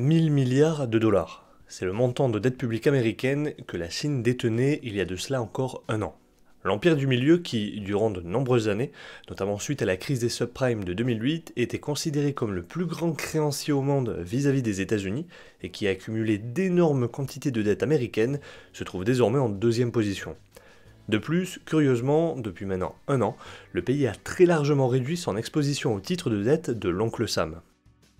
1000 milliards de dollars. C'est le montant de dette publique américaine que la Chine détenait il y a de cela encore un an. L'empire du milieu qui, durant de nombreuses années, notamment suite à la crise des subprimes de 2008, était considéré comme le plus grand créancier au monde vis-à-vis des États-Unis et qui a accumulé d'énormes quantités de dettes américaines, se trouve désormais en deuxième position. De plus, curieusement, depuis maintenant un an, le pays a très largement réduit son exposition au titre de dette de l'oncle Sam.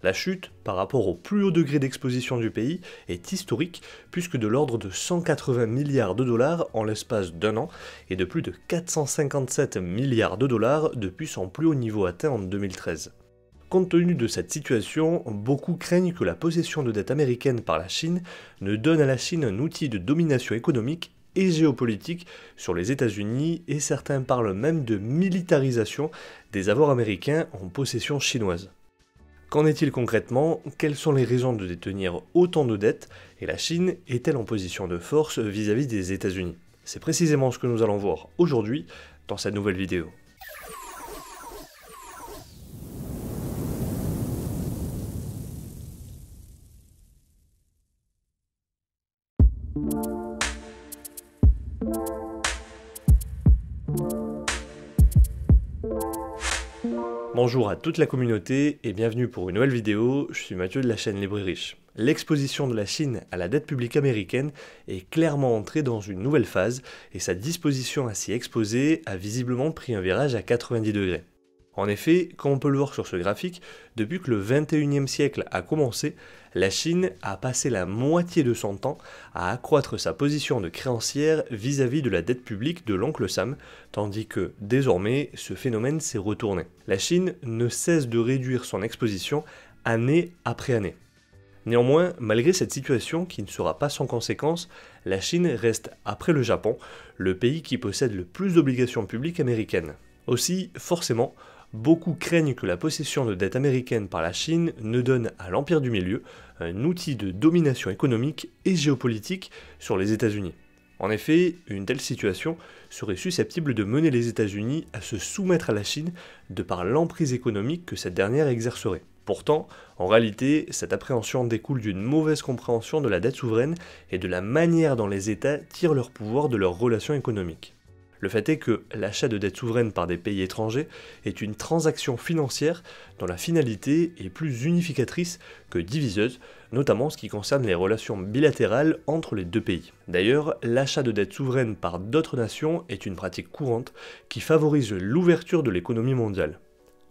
La chute par rapport au plus haut degré d'exposition du pays est historique puisque de l'ordre de 180 milliards de dollars en l'espace d'un an et de plus de 457 milliards de dollars depuis son plus haut niveau atteint en 2013. Compte tenu de cette situation, beaucoup craignent que la possession de dettes américaines par la Chine ne donne à la Chine un outil de domination économique et géopolitique sur les États-Unis et certains parlent même de militarisation des avoirs américains en possession chinoise. Qu'en est-il concrètement Quelles sont les raisons de détenir autant de dettes Et la Chine est-elle en position de force vis-à-vis des États-Unis C'est précisément ce que nous allons voir aujourd'hui dans cette nouvelle vidéo. Bonjour à toute la communauté et bienvenue pour une nouvelle vidéo, je suis Mathieu de la chaîne Librairie Riche. L'exposition de la Chine à la dette publique américaine est clairement entrée dans une nouvelle phase et sa disposition à s'y exposer a visiblement pris un virage à 90 degrés. En effet, comme on peut le voir sur ce graphique, depuis que le 21e siècle a commencé, la Chine a passé la moitié de son temps à accroître sa position de créancière vis-à-vis de la dette publique de l'oncle Sam, tandis que, désormais, ce phénomène s'est retourné. La Chine ne cesse de réduire son exposition année après année. Néanmoins, malgré cette situation qui ne sera pas sans conséquence, la Chine reste, après le Japon, le pays qui possède le plus d'obligations publiques américaines. Aussi, forcément, beaucoup craignent que la possession de dettes américaines par la Chine ne donne à l'Empire du Milieu un outil de domination économique et géopolitique sur les États-Unis. En effet, une telle situation serait susceptible de mener les États-Unis à se soumettre à la Chine de par l'emprise économique que cette dernière exercerait. Pourtant, en réalité, cette appréhension découle d'une mauvaise compréhension de la dette souveraine et de la manière dont les États tirent leur pouvoir de leurs relations économiques. Le fait est que l'achat de dettes souveraines par des pays étrangers est une transaction financière dont la finalité est plus unificatrice que diviseuse, notamment en ce qui concerne les relations bilatérales entre les deux pays. D'ailleurs, l'achat de dettes souveraines par d'autres nations est une pratique courante qui favorise l'ouverture de l'économie mondiale.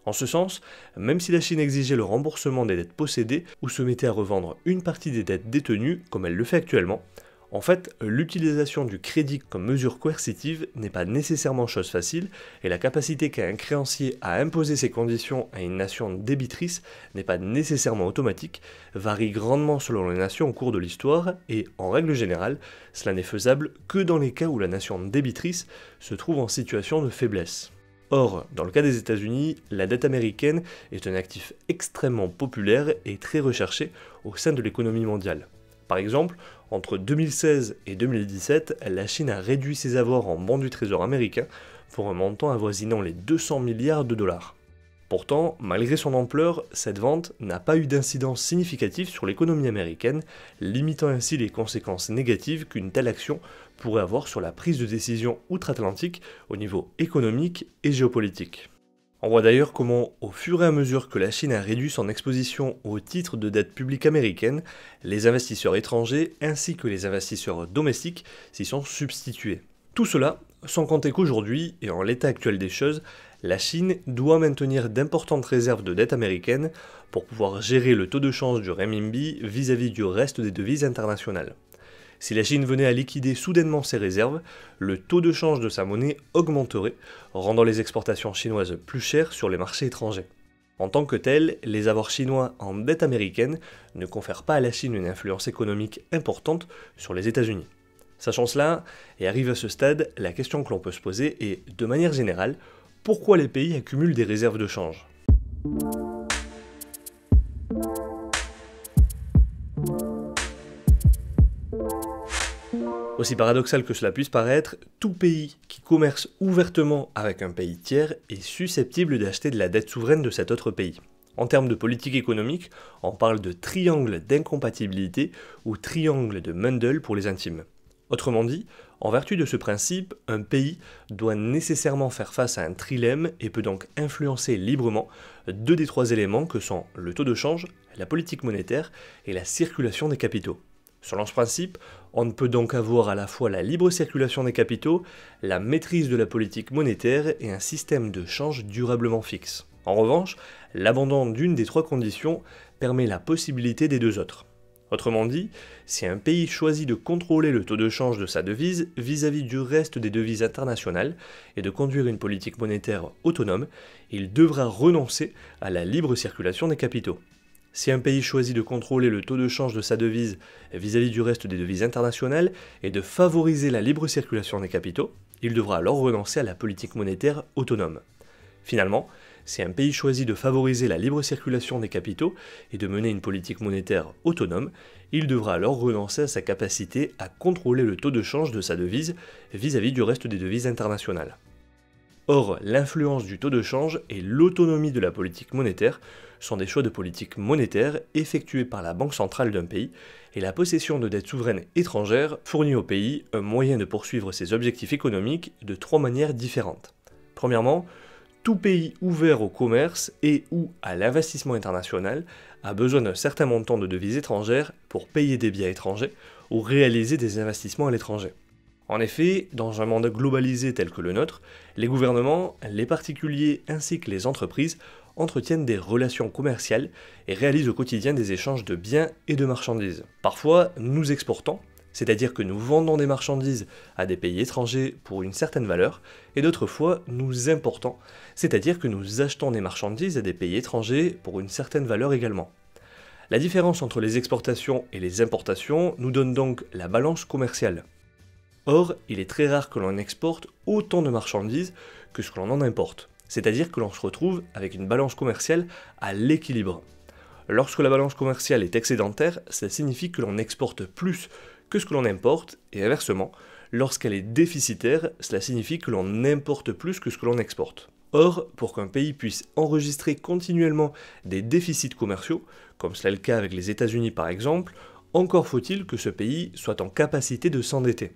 En ce sens, même si la Chine exigeait le remboursement des dettes possédées ou se mettait à revendre une partie des dettes détenues, comme elle le fait actuellement, en fait, l'utilisation du crédit comme mesure coercitive n'est pas nécessairement chose facile et la capacité qu'a un créancier à imposer ses conditions à une nation débitrice n'est pas nécessairement automatique, varie grandement selon les nations au cours de l'histoire et, en règle générale, cela n'est faisable que dans les cas où la nation débitrice se trouve en situation de faiblesse. Or, dans le cas des États-Unis, la dette américaine est un actif extrêmement populaire et très recherché au sein de l'économie mondiale. Par exemple, entre 2016 et 2017, la Chine a réduit ses avoirs en bons du Trésor américain pour un montant avoisinant les 200 milliards de dollars. Pourtant, malgré son ampleur, cette vente n'a pas eu d'incidence significative sur l'économie américaine, limitant ainsi les conséquences négatives qu'une telle action pourrait avoir sur la prise de décision outre-Atlantique au niveau économique et géopolitique. On voit d'ailleurs comment, au fur et à mesure que la Chine a réduit son exposition au titre de dette publique américaine, les investisseurs étrangers ainsi que les investisseurs domestiques s'y sont substitués. Tout cela sans compter qu'aujourd'hui, et en l'état actuel des choses, la Chine doit maintenir d'importantes réserves de dette américaine pour pouvoir gérer le taux de change du renminbi vis à -vis du reste des devises internationales. Si la Chine venait à liquider soudainement ses réserves, le taux de change de sa monnaie augmenterait, rendant les exportations chinoises plus chères sur les marchés étrangers. En tant que tel, les avoirs chinois en dette américaine ne confèrent pas à la Chine une influence économique importante sur les États-Unis. Sachant cela, et arrive à ce stade, la question que l'on peut se poser est, de manière générale, pourquoi les pays accumulent des réserves de change Aussi paradoxal que cela puisse paraître, tout pays qui commerce ouvertement avec un pays tiers est susceptible d'acheter de la dette souveraine de cet autre pays. En termes de politique économique, on parle de triangle d'incompatibilité ou triangle de Mundell pour les intimes. Autrement dit, en vertu de ce principe, un pays doit nécessairement faire face à un trilemme et peut donc influencer librement deux des trois éléments que sont le taux de change, la politique monétaire et la circulation des capitaux. Selon ce principe, on ne peut donc avoir à la fois la libre circulation des capitaux, la maîtrise de la politique monétaire et un système de change durablement fixe. En revanche, l'abandon d'une des trois conditions permet la possibilité des deux autres. Autrement dit, si un pays choisit de contrôler le taux de change de sa devise vis-à-vis du reste des devises internationales et de conduire une politique monétaire autonome, il devra renoncer à la libre circulation des capitaux. Si un pays choisit de contrôler le taux de change de sa devise vis-à-vis du reste des devises internationales et de favoriser la libre circulation des capitaux, il devra alors renoncer à la politique monétaire autonome. Finalement, si un pays choisit de favoriser la libre circulation des capitaux et de mener une politique monétaire autonome, il devra alors renoncer à sa capacité à contrôler le taux de change de sa devise vis à -vis du reste des devises internationales. Or, l'influence du taux de change et l'autonomie de la politique monétaire sont des choix de politique monétaire effectués par la banque centrale d'un pays, et la possession de dettes souveraines étrangères fournit au pays un moyen de poursuivre ses objectifs économiques de trois manières différentes. Premièrement, tout pays ouvert au commerce et ou à l'investissement international a besoin d'un certain montant de devises étrangères pour payer des biens étrangers ou réaliser des investissements à l'étranger. En effet, dans un monde globalisé tel que le nôtre, les gouvernements, les particuliers ainsi que les entreprises entretiennent des relations commerciales et réalisent au quotidien des échanges de biens et de marchandises. Parfois, nous exportons, c'est-à-dire que nous vendons des marchandises à des pays étrangers pour une certaine valeur, et d'autres fois nous importons, c'est-à-dire que nous achetons des marchandises à des pays étrangers pour une certaine valeur également. La différence entre les exportations et les importations nous donne donc la balance commerciale. Or, il est très rare que l'on exporte autant de marchandises que ce que l'on en importe c'est-à-dire que l'on se retrouve avec une balance commerciale à l'équilibre. Lorsque la balance commerciale est excédentaire, cela signifie que l'on exporte plus que ce que l'on importe, et inversement, lorsqu'elle est déficitaire, cela signifie que l'on importe plus que ce que l'on exporte. Or, pour qu'un pays puisse enregistrer continuellement des déficits commerciaux, comme cela est le cas avec les États-Unis par exemple, encore faut-il que ce pays soit en capacité de s'endetter.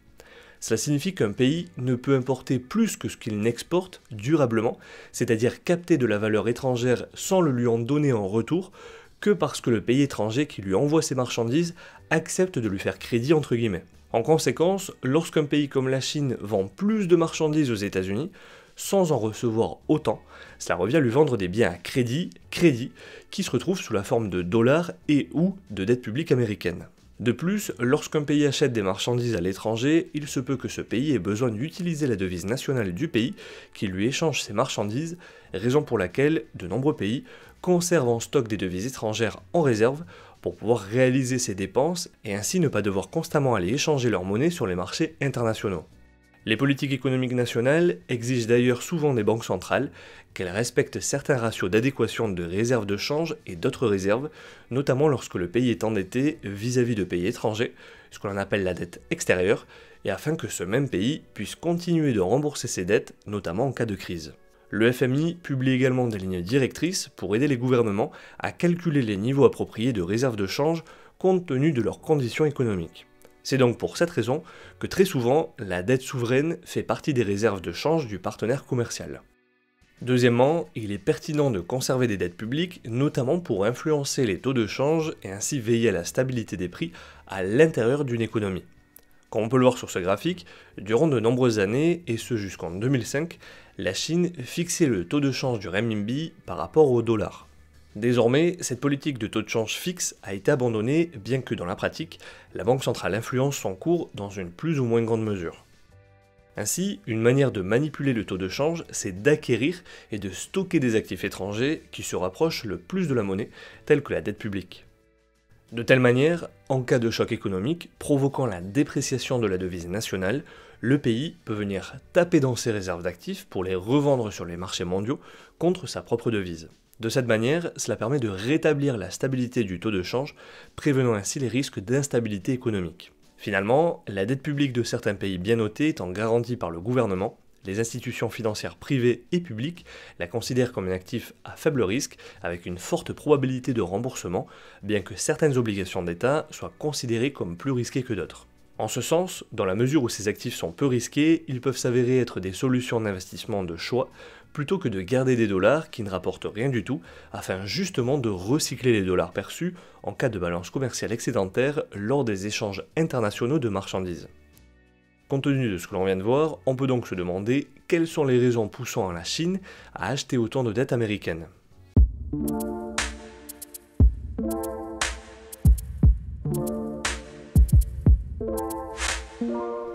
Cela signifie qu'un pays ne peut importer plus que ce qu'il n'exporte durablement, c'est-à-dire capter de la valeur étrangère sans le lui en donner en retour, que parce que le pays étranger qui lui envoie ses marchandises accepte de lui faire crédit entre guillemets. En conséquence, lorsqu'un pays comme la Chine vend plus de marchandises aux États-Unis, sans en recevoir autant, cela revient à lui vendre des biens à crédit, crédit, qui se retrouvent sous la forme de dollars et ou de dettes publiques américaines. De plus, lorsqu'un pays achète des marchandises à l'étranger, il se peut que ce pays ait besoin d'utiliser la devise nationale du pays qui lui échange ses marchandises, raison pour laquelle de nombreux pays conservent en stock des devises étrangères en réserve pour pouvoir réaliser ses dépenses et ainsi ne pas devoir constamment aller échanger leur monnaie sur les marchés internationaux. Les politiques économiques nationales exigent d'ailleurs souvent des banques centrales qu'elles respectent certains ratios d'adéquation de réserves de change et d'autres réserves, notamment lorsque le pays est endetté vis-à-vis de pays étrangers, ce qu'on appelle la dette extérieure, et afin que ce même pays puisse continuer de rembourser ses dettes, notamment en cas de crise. Le FMI publie également des lignes directrices pour aider les gouvernements à calculer les niveaux appropriés de réserves de change compte tenu de leurs conditions économiques. C'est donc pour cette raison que très souvent, la dette souveraine fait partie des réserves de change du partenaire commercial. Deuxièmement, il est pertinent de conserver des dettes publiques, notamment pour influencer les taux de change et ainsi veiller à la stabilité des prix à l'intérieur d'une économie. Comme on peut le voir sur ce graphique, durant de nombreuses années, et ce jusqu'en 2005, la Chine fixait le taux de change du renminbi par rapport au dollar. Désormais, cette politique de taux de change fixe a été abandonnée, bien que dans la pratique, la Banque centrale influence son cours dans une plus ou moins grande mesure. Ainsi, une manière de manipuler le taux de change, c'est d'acquérir et de stocker des actifs étrangers qui se rapprochent le plus de la monnaie, telle que la dette publique. De telle manière, en cas de choc économique provoquant la dépréciation de la devise nationale, le pays peut venir taper dans ses réserves d'actifs pour les revendre sur les marchés mondiaux contre sa propre devise. De cette manière, cela permet de rétablir la stabilité du taux de change, prévenant ainsi les risques d'instabilité économique. Finalement, la dette publique de certains pays bien notés étant garantie par le gouvernement, les institutions financières privées et publiques la considèrent comme un actif à faible risque avec une forte probabilité de remboursement, bien que certaines obligations d'État soient considérées comme plus risquées que d'autres. En ce sens, dans la mesure où ces actifs sont peu risqués, ils peuvent s'avérer être des solutions d'investissement de choix plutôt que de garder des dollars qui ne rapportent rien du tout, afin justement de recycler les dollars perçus en cas de balance commerciale excédentaire lors des échanges internationaux de marchandises. Compte tenu de ce que l'on vient de voir, on peut donc se demander quelles sont les raisons poussant la Chine à acheter autant de dettes américaines.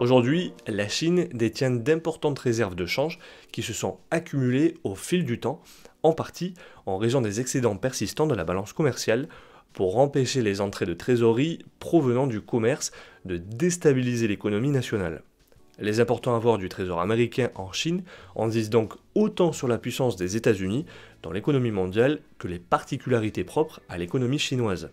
Aujourd'hui, la Chine détient d'importantes réserves de change qui se sont accumulées au fil du temps, en partie en raison des excédents persistants de la balance commerciale, pour empêcher les entrées de trésorerie provenant du commerce de déstabiliser l'économie nationale. Les importants avoirs du Trésor américain en Chine en disent donc autant sur la puissance des États-Unis dans l'économie mondiale que les particularités propres à l'économie chinoise.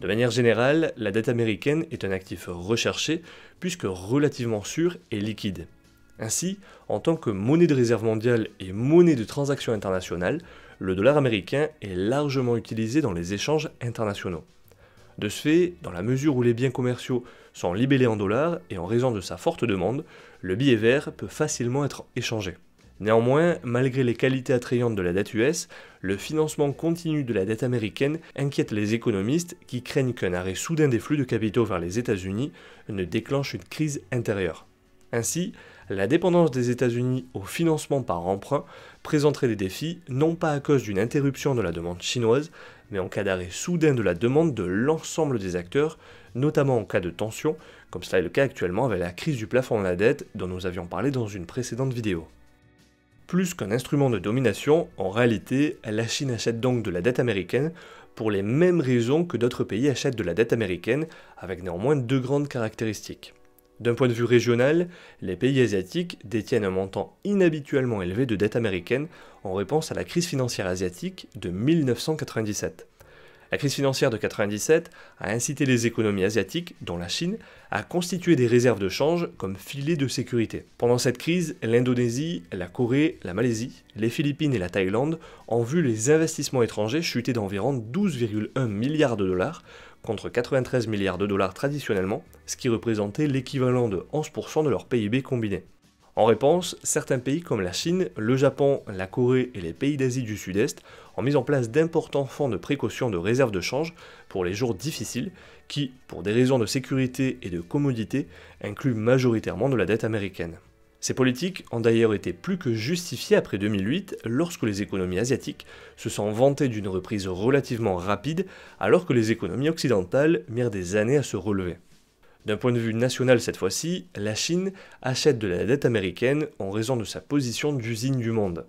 De manière générale, la dette américaine est un actif recherché puisque relativement sûr et liquide. Ainsi, en tant que monnaie de réserve mondiale et monnaie de transaction internationale, le dollar américain est largement utilisé dans les échanges internationaux. De ce fait, dans la mesure où les biens commerciaux sont libellés en dollars et en raison de sa forte demande, le billet vert peut facilement être échangé. Néanmoins, malgré les qualités attrayantes de la dette US, le financement continu de la dette américaine inquiète les économistes qui craignent qu'un arrêt soudain des flux de capitaux vers les États-Unis ne déclenche une crise intérieure. Ainsi, la dépendance des États-Unis au financement par emprunt présenterait des défis non pas à cause d'une interruption de la demande chinoise, mais en cas d'arrêt soudain de la demande de l'ensemble des acteurs, notamment en cas de tension, comme cela est le cas actuellement avec la crise du plafond de la dette dont nous avions parlé dans une précédente vidéo. Plus qu'un instrument de domination, en réalité, la Chine achète donc de la dette américaine pour les mêmes raisons que d'autres pays achètent de la dette américaine, avec néanmoins deux grandes caractéristiques. D'un point de vue régional, les pays asiatiques détiennent un montant inhabituellement élevé de dette américaine en réponse à la crise financière asiatique de 1997. La crise financière de 1997 a incité les économies asiatiques, dont la Chine, à constituer des réserves de change comme filet de sécurité. Pendant cette crise, l'Indonésie, la Corée, la Malaisie, les Philippines et la Thaïlande ont vu les investissements étrangers chuter d'environ 12,1 milliards de dollars contre 93 milliards de dollars traditionnellement, ce qui représentait l'équivalent de 11% de leur PIB combiné. En réponse, certains pays comme la Chine, le Japon, la Corée et les pays d'Asie du Sud-Est en mise en place d'importants fonds de précaution de réserve de change pour les jours difficiles qui, pour des raisons de sécurité et de commodité, incluent majoritairement de la dette américaine. Ces politiques ont d'ailleurs été plus que justifiées après 2008 lorsque les économies asiatiques se sont vantées d'une reprise relativement rapide alors que les économies occidentales mirent des années à se relever. D'un point de vue national cette fois-ci, la Chine achète de la dette américaine en raison de sa position d'usine du monde.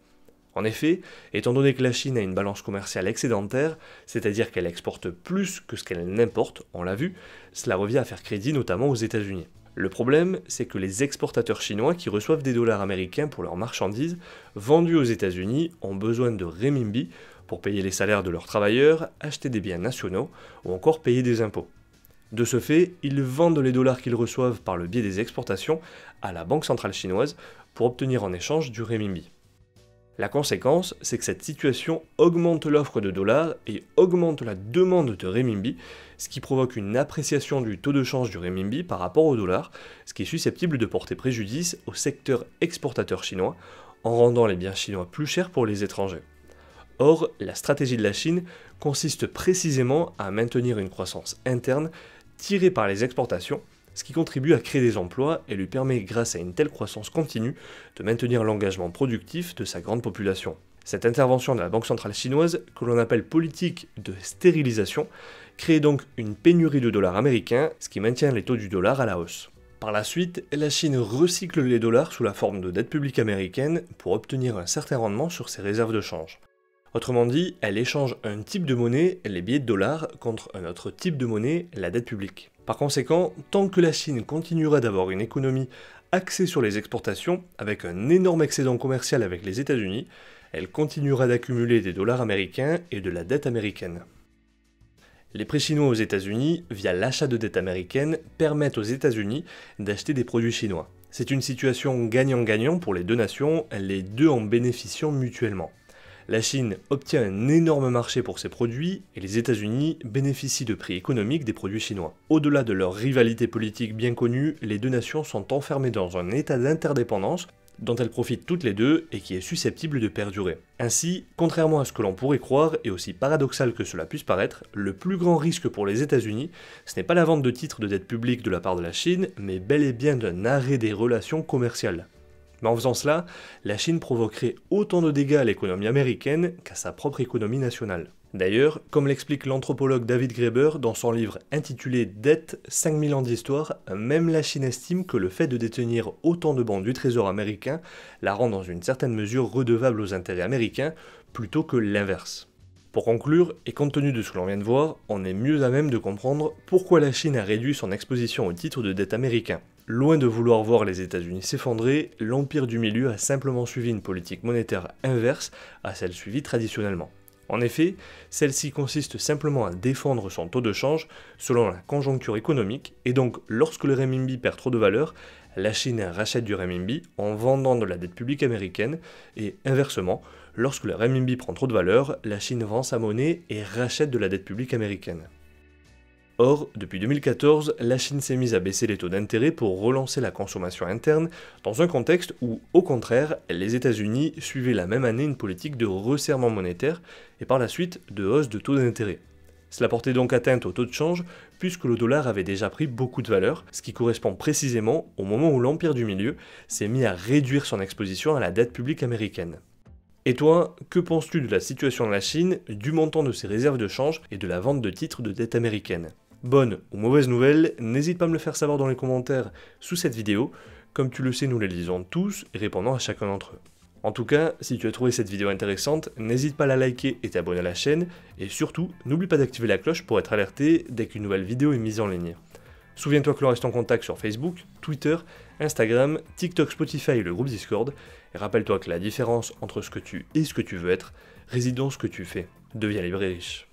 En effet, étant donné que la Chine a une balance commerciale excédentaire, c'est-à-dire qu'elle exporte plus que ce qu'elle n'importe, on l'a vu, cela revient à faire crédit notamment aux États-Unis. Le problème, c'est que les exportateurs chinois qui reçoivent des dollars américains pour leurs marchandises vendues aux États-Unis ont besoin de renminbi pour payer les salaires de leurs travailleurs, acheter des biens nationaux ou encore payer des impôts. De ce fait, ils vendent les dollars qu'ils reçoivent par le biais des exportations à la Banque centrale chinoise pour obtenir en échange du renminbi. La conséquence, c'est que cette situation augmente l'offre de dollars et augmente la demande de renminbi, ce qui provoque une appréciation du taux de change du renminbi par rapport au dollar, ce qui est susceptible de porter préjudice au secteur exportateur chinois en rendant les biens chinois plus chers pour les étrangers. Or, la stratégie de la Chine consiste précisément à maintenir une croissance interne tirée par les exportations ce qui contribue à créer des emplois et lui permet, grâce à une telle croissance continue, de maintenir l'engagement productif de sa grande population. Cette intervention de la Banque centrale chinoise, que l'on appelle politique de stérilisation, crée donc une pénurie de dollars américains, ce qui maintient les taux du dollar à la hausse. Par la suite, la Chine recycle les dollars sous la forme de dette publique américaine pour obtenir un certain rendement sur ses réserves de change. Autrement dit, elle échange un type de monnaie, les billets de dollars, contre un autre type de monnaie, la dette publique. Par conséquent, tant que la Chine continuera d'avoir une économie axée sur les exportations, avec un énorme excédent commercial avec les États-Unis, elle continuera d'accumuler des dollars américains et de la dette américaine. Les prêts chinois aux États-Unis, via l'achat de dette américaine, permettent aux États-Unis d'acheter des produits chinois. C'est une situation gagnant-gagnant pour les deux nations, les deux en bénéficiant mutuellement. La Chine obtient un énorme marché pour ses produits et les États-Unis bénéficient de prix économiques des produits chinois. Au-delà de leur rivalité politique bien connue, les deux nations sont enfermées dans un état d'interdépendance dont elles profitent toutes les deux et qui est susceptible de perdurer. Ainsi, contrairement à ce que l'on pourrait croire, et aussi paradoxal que cela puisse paraître, le plus grand risque pour les États-Unis, ce n'est pas la vente de titres de dette publique de la part de la Chine, mais bel et bien d'un arrêt des relations commerciales. Mais en faisant cela, la Chine provoquerait autant de dégâts à l'économie américaine qu'à sa propre économie nationale. D'ailleurs, comme l'explique l'anthropologue David Graeber dans son livre intitulé Dette 5000 ans d'histoire, même la Chine estime que le fait de détenir autant de bons du trésor américain la rend dans une certaine mesure redevable aux intérêts américains plutôt que l'inverse. Pour conclure, et compte tenu de ce que l'on vient de voir, on est mieux à même de comprendre pourquoi la Chine a réduit son exposition au titre de dette américain. Loin de vouloir voir les États-Unis s'effondrer, l'Empire du Milieu a simplement suivi une politique monétaire inverse à celle suivie traditionnellement. En effet, celle-ci consiste simplement à défendre son taux de change selon la conjoncture économique, et donc lorsque le renminbi perd trop de valeur, la Chine rachète du renminbi en vendant de la dette publique américaine, et inversement, lorsque le renminbi prend trop de valeur, la Chine vend sa monnaie et rachète de la dette publique américaine. Or, depuis 2014, la Chine s'est mise à baisser les taux d'intérêt pour relancer la consommation interne, dans un contexte où, au contraire, les États-Unis suivaient la même année une politique de resserrement monétaire et par la suite de hausse de taux d'intérêt. Cela portait donc atteinte au taux de change, puisque le dollar avait déjà pris beaucoup de valeur, ce qui correspond précisément au moment où l'Empire du Milieu s'est mis à réduire son exposition à la dette publique américaine. Et toi, que penses-tu de la situation de la Chine, du montant de ses réserves de change et de la vente de titres de dette américaine bonne ou mauvaise nouvelle, n'hésite pas à me le faire savoir dans les commentaires sous cette vidéo. Comme tu le sais, nous les lisons tous et répondons à chacun d'entre eux. En tout cas, si tu as trouvé cette vidéo intéressante, n'hésite pas à la liker et t'abonner à la chaîne, et surtout, n'oublie pas d'activer la cloche pour être alerté dès qu'une nouvelle vidéo est mise en ligne. Souviens-toi que l'on reste en contact sur Facebook, Twitter, Instagram, TikTok, Spotify et le groupe Discord, et rappelle-toi que la différence entre ce que tu es et ce que tu veux être réside dans ce que tu fais. Deviens libre et riche.